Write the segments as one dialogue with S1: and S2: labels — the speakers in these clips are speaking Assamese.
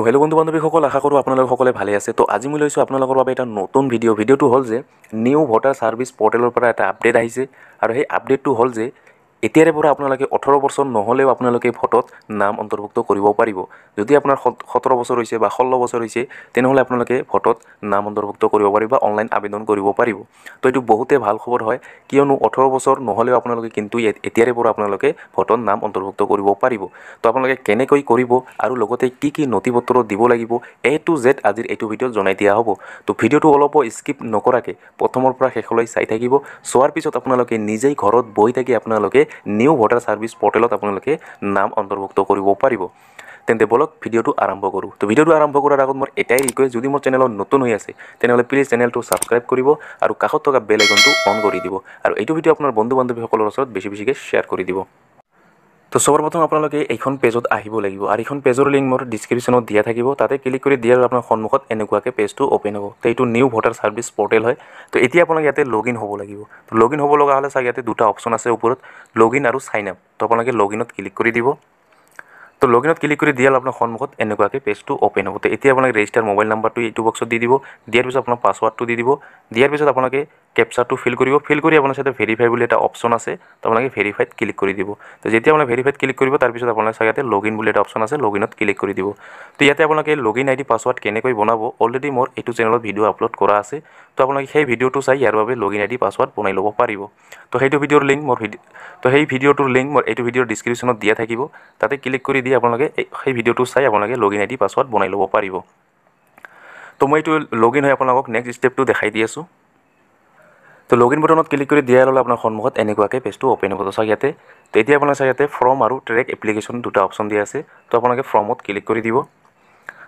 S1: তো হেল্ল' বন্ধু বান্ধৱীসকল আশা কৰোঁ আপোনালোক সকলোৱে ভালে আছে তো আজি মই লৈছোঁ আপোনালোকৰ বাবে এটা নতুন ভিডিঅ' ভিডিঅ'টো হ'ল যে নিউ ভোটাৰ ছাৰ্ভিচ পৰ্টেলৰ পৰা এটা আপডেট আহিছে আৰু সেই আপডেটটো হ'ল যে এতিয়াৰে পৰা আপোনালোকে ওঠৰ বছৰ নহ'লেও আপোনালোকে ভোটত নাম অন্তৰ্ভুক্ত কৰিব পাৰিব যদি আপোনাৰ সোতৰ বছৰ হৈছে বা ষোল্ল বছৰ হৈছে তেনেহ'লে আপোনালোকে ভোটত নাম অন্তৰ্ভুক্ত কৰিব পাৰিব বা অনলাইন আবেদন কৰিব পাৰিব তো এইটো বহুতে ভাল খবৰ হয় কিয়নো ওঠৰ বছৰ নহ'লেও আপোনালোকে কিন্তু এতিয়াৰে পৰা আপোনালোকে ভোটত নাম অন্তৰ্ভুক্ত কৰিব পাৰিব তো আপোনালোকে কেনেকৈ কৰিব আৰু লগতে কি কি নথি পত্ৰ দিব লাগিব এ টু জেড আজিৰ এইটো ভিডিঅ'ত জনাই দিয়া হ'ব তো ভিডিঅ'টো অলপো স্কিপ নকৰাকৈ প্ৰথমৰ পৰা শেষলৈ চাই থাকিব চোৱাৰ পিছত আপোনালোকে নিজেই ঘৰত বহি থাকি আপোনালোকে নিউ ভোটাৰ ছাৰ্ভিচ পৰ্টেলত আপোনালোকে নাম অন্তৰ্ভুক্ত কৰিব পাৰিব তেন্তে বলক ভিডিঅ'টো আৰম্ভ কৰোঁ তো ভিডিঅ'টো আৰম্ভ কৰাৰ আগত মোৰ এটাই ৰিকুৱেষ্ট যদি মোৰ চেনেলত নতুন হৈ আছে তেনেহ'লে প্লিজ চেনেলটো ছাবস্ক্ৰাইব কৰিব আৰু কাষত থকা বেল আইকনটো অন কৰি দিব আৰু এইটো ভিডিঅ' আপোনাৰ বন্ধু বান্ধৱীসকলৰ ওচৰত বেছি বেছিকৈ শ্বেয়াৰ কৰি দিব তো সবপ্ৰথম আপোনালোকে এইখন পেজত আহিব লাগিব আৰু এইখন পেজৰ লিংক মোৰ ডিসক্ৰিপশনত দিয়া থাকিব তাতে ক্লিক কৰি দিয়াৰ আপোনাৰ সন্মুখত এনেকাকে পেজটো ওপেন হব তো এই নিউ ভোটাৰ সাৰ্ভিস পৰ্টেল হয় তো এতিয়া আপোনালোকে ইয়াতে লগ ইন হব লাগিব তো লগ ইন লগা হলে সার ইয়াতে দুটা অপশন আছে ওপৰত লগ ইন আৰ সাইন আপ তো আপোনালোকে লগ ক্লিক কৰি দিব তো লগ ক্লিক কৰি দিয়াৰ আপোনাৰ সন্মুখত এনেকাকে পেজটো ওপেন হব তো এতিয়া আপোনালোকে ৰেজিস্টাৰ মোবাইল নাম্বাৰটা এই বক্সত দি দিব দিয়াৰ পিছত আপোনাৰ পাছৱৰ্ডটো দি দিব দিয়াৰ পিছত আপোনালোকে কেপচাৰটো ফিল কৰিব ফিল কৰি আপোনাৰ ইয়াতে ভেৰিফাই বুলি এটা অপশ্যন আছে তো আপোনালোকে ভেৰিফাইড ক্লিক কৰি দিব তো যেতিয়া আপোনাৰ ভেৰিফাইড ক্লিক কৰিব তাৰপিছত আপোনালোকে চাগে ইয়াতে লগ ইন বুলি এটা অপশ্যন আছে লগ ইনত ক্লিক কৰি দিব তো ইয়াতে আপোনালোকে লগ ইন আইডি পাছৱৰ্ড কেনেকৈ বনাব অলৰেডি মোৰ এইটো চেনেলত ভিডিঅ' আপলোড কৰা আছে তো আপোনালোকে সেই ভিডিঅ'টো চাই ইয়াৰ বাবে লগ ইন আইডি পাছৱৰ্ড বনাই ল'ব পাৰিব তো সেইটো ভিডিঅ'ৰ লিংক মোৰ ভিডিঅ' তো সেই ভিডিঅ'টোৰ লিংক মোৰ এইটো ভিডিঅ'ৰ ডিছক্ৰিপশ্যনত দিয়া থাকিব তাতে ক্লিক কৰি দি আপোনালোকে সেই ভিডিঅ'টো চাই আপোনালোকে log in I D password বনাই ল'ব পাৰিব তো মই এইটো লগ ইন হৈ আপোনালোকক নেক্সট ষ্টেপটো দেখাই দি আছোঁ তো লগ ইন বটনত ক্লিক কৰি দিয়াৰ ল'লে আপোনাৰ সন্মুখত এনেকুৱাকৈ পেজটো অ'পেন হ'ব চাগে ইয়াতে তো এতিয়া আপোনাৰ চাগে ইয়াতে ফৰ্ম আৰু ট্ৰেক এপ্লিকেশ্যন দুটা অপশ্যন দিয়া আছে তো আপোনালোকে ফৰ্মত ক্লিক কৰি দিব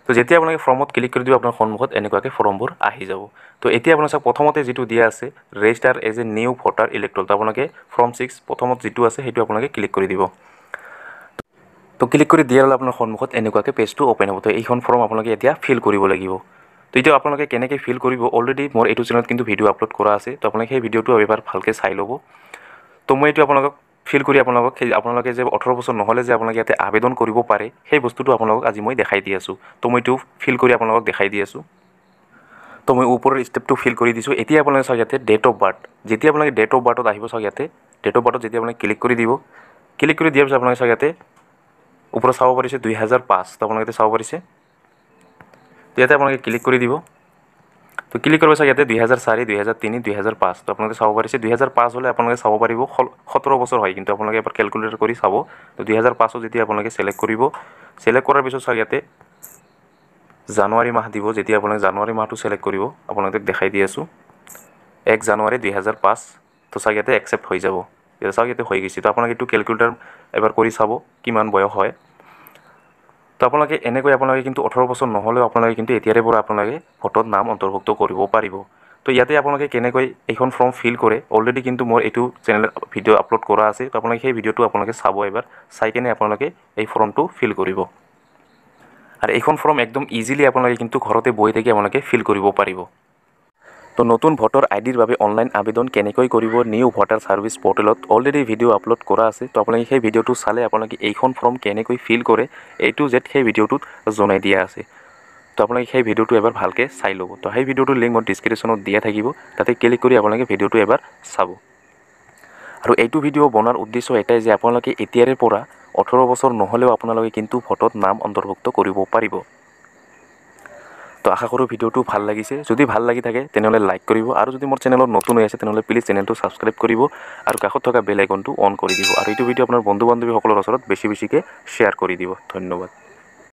S1: তো যেতিয়া আপোনালোকে ফৰ্মত ক্লিক কৰি দিব আপোনাৰ সন্মুখত এনেকুৱাকৈ ফৰ্মবোৰ আহি যাব তো এতিয়া আপোনাৰ চাওক প্ৰথমতে যিটো দিয়া আছে register as a new voter electoral তো আপোনালোকে ফৰ্ম ছিক্স প্ৰথমত যিটো আছে সেইটো আপোনালোকে ক্লিক কৰি দিব তো ক্লিক কৰি দিয়াৰ ল'লে আপোনাৰ সন্মুখত এনেকুৱাকৈ পেজটো অ'পেন হ'ব তো এইখন ফৰ্ম আপোনালোকে এতিয়া ফিল কৰিব লাগিব তো এতিয়া আপোনালোকে কেনেকৈ ফিল কৰিব অলৰেডি মোৰ এইটো চেনেলত কিন্তু ভিডিঅ' আপলোড কৰা আছে তো আপোনালোকে সেই ভিডিঅ'টো এবাৰ ভালকৈ চাই ল'ব তো মই এইটো আপোনালোকক ফিল কৰি আপোনালোকক সেই আপোনালোকে যে ওঠৰ বছৰ নহ'লে যে আপোনালোকে ইয়াতে আবেদন কৰিব পাৰে সেই বস্তুটো আপোনালোকক আজি মই দেখাই দি আছোঁ তো মই এইটো ফিল কৰি আপোনালোকক দেখাই দি আছোঁ তো মই ওপৰৰ ষ্টেপটো ফিল কৰি দিছোঁ এতিয়া আপোনালোকে চাওক ইয়াতে ডেট অফ বাৰ্থ যেতিয়া আপোনালোকে ডেট অফ বাৰ্থত আহিব চাওক ইয়াতে ডেট অফ বাৰ্থত যেতিয়া আপোনালোকে ক্লিক কৰি দিব ক্লিক কৰি দিয়াৰ পিছত আপোনালোকে চাওক ইয়াতে ওপৰত চাব পাৰিছে দুই হাজাৰ পাঁচ তো আপোনালোকে চাব পাৰিছে ইয়াতে আপোনালোকে ক্লিক কৰি দিব তো ক্লিক কৰিব চাগে ইয়াতে দুহেজাৰ চাৰি দুহেজাৰ তিনি দুহেজাৰ পাঁচ তো আপোনালোকে চাব পাৰিছে দুহেজাৰ পাঁচ হ'লে আপোনালোকে চাব পাৰিব সোতৰ বছৰ হয় কিন্তু আপোনালোকে এবাৰ কেলকুলেট কৰি চাব তো দুহেজাৰ পাঁচত যেতিয়া আপোনালোকে ছিলেক্ট কৰিব ছিলেক্ট কৰাৰ পিছত চাগে ইয়াতে জানুৱাৰী মাহ দিব যেতিয়া আপোনালোকে জানুৱাৰী মাহটো ছিলেক্ট কৰিব আপোনালোকে দেখাই দি আছোঁ এক জানুৱাৰী দুহেজাৰ পাঁচ তো চাগে ইয়াতে একচেপ্ট হৈ যাব চাওক ইয়াতে হৈ গৈছে তো আপোনালোকে এইটো কেলকুলেটাৰ এবাৰ কৰি চাব কিমান বয়স হয় তো আপোনালোকে এনেকৈ আপোনালোকে কিন্তু ওঠৰ বছৰ নহ'লেও আপোনালোকে কিন্তু এতিয়াৰে পৰা আপোনালোকে ভোটত নাম অন্তৰ্ভুক্ত কৰিব পাৰিব তো ইয়াতে আপোনালোকে কেনেকৈ এইখন ফৰ্ম ফিল কৰে অলৰেডি কিন্তু মোৰ এইটো চেনেলত ভিডিঅ' আপলোড কৰা আছে তো আপোনালোকে সেই ভিডিঅ'টো আপোনালোকে চাব এবাৰ চাই কেনে আপোনালোকে এই ফৰ্মটো ফিল কৰিব আৰু এইখন ফৰ্ম একদম ইজিলি আপোনালোকে কিন্তু ঘৰতে বহি থাকি আপোনালোকে ফিল কৰিব পাৰিব তো নতুন ভোটার আইডির বাবে অনলাইন আবেদন কেনেকৈ করব নিউ ভোটার সার্ভিস পোর্টেলত অলরেডি ভিডিও আপলোড করা আছে তো আপনাদের সেই ভিডিওটি চালে আপনাদের এইখান ফর্ম কেনেকৈ ফিল করে এই টু জেড সেই ভিডিওট জনাই দিয়া আছে তো আপনাদের সেই ভিডিওটি এবার ভালকে চাই লব তো সেই ভিডিওটির লিঙ্ক মো ডিসক্রিপশনত দিয়া থাকবে তাতে ক্লিক করে আপনাদের ভিডিওটি এবার চাব আর এই ভিডিও বনার উদ্দেশ্য এটাই যে আপনাদের এতিয়ারেপরা অঠারো বছর নহলেও আপনাদের কিন্তু ভোটত নাম অন্তর্ভুক্ত করব পাৰিব তো আশা কৰোঁ ভিডিঅ'টো ভাল লাগিছে যদি ভাল লাগি থাকে তেনেহ'লে লাইক কৰিব আৰু যদি মোৰ চেনেলত নতুন হৈ আছে তেনেহ'লে প্লিজ চেনেলটো ছাবস্ক্ৰাইব কৰিব আৰু কাষত থকা বেল আইকনটো অন কৰি দিব আৰু এইটো ভিডিঅ' আপোনাৰ বন্ধু বান্ধৱীসকলৰ ওচৰত বেছি বেছিকৈ শ্বেয়াৰ কৰি দিব ধন্যবাদ